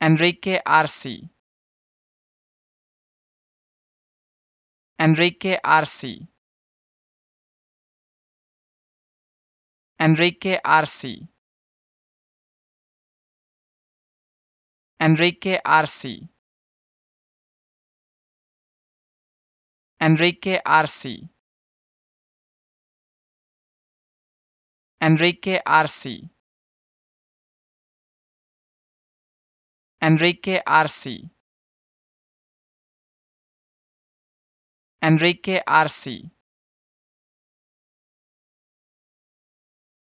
Enrique Arce Enrique Arce Enrique Arce Enrique Arce Enrique Arce Enrique Arce Enrique Arce Enrique Arce